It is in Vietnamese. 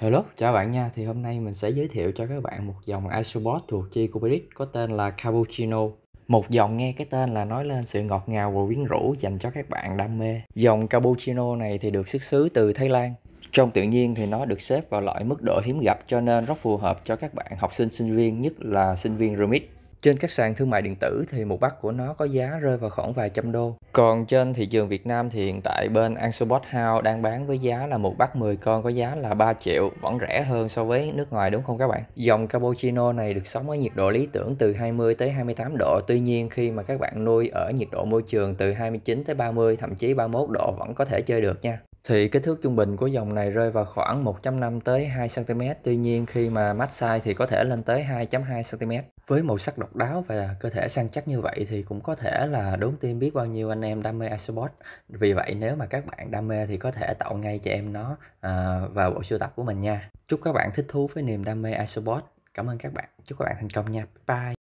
Hello, chào bạn nha. Thì hôm nay mình sẽ giới thiệu cho các bạn một dòng isobot thuộc chi Kubrick có tên là Cappuccino. Một dòng nghe cái tên là nói lên sự ngọt ngào và quyến rũ dành cho các bạn đam mê. Dòng Cappuccino này thì được xuất xứ từ Thái Lan. Trong tự nhiên thì nó được xếp vào loại mức độ hiếm gặp cho nên rất phù hợp cho các bạn học sinh sinh viên, nhất là sinh viên remix trên các sàn thương mại điện tử thì một bát của nó có giá rơi vào khoảng vài trăm đô. Còn trên thị trường Việt Nam thì hiện tại bên Ansobot House đang bán với giá là một bát 10 con có giá là 3 triệu, vẫn rẻ hơn so với nước ngoài đúng không các bạn? Dòng cappuccino này được sống ở nhiệt độ lý tưởng từ 20 tới 28 độ. Tuy nhiên khi mà các bạn nuôi ở nhiệt độ môi trường từ 29 tới 30 thậm chí 31 độ vẫn có thể chơi được nha thì kích thước trung bình của dòng này rơi vào khoảng 1.5 tới 2 cm, tuy nhiên khi mà match size thì có thể lên tới 2.2 cm. Với màu sắc độc đáo và cơ thể săn chắc như vậy thì cũng có thể là đốn tim biết bao nhiêu anh em đam mê Isobot. Vì vậy nếu mà các bạn đam mê thì có thể tạo ngay cho em nó à, vào bộ sưu tập của mình nha. Chúc các bạn thích thú với niềm đam mê Isobot. Cảm ơn các bạn. Chúc các bạn thành công nha. Bye.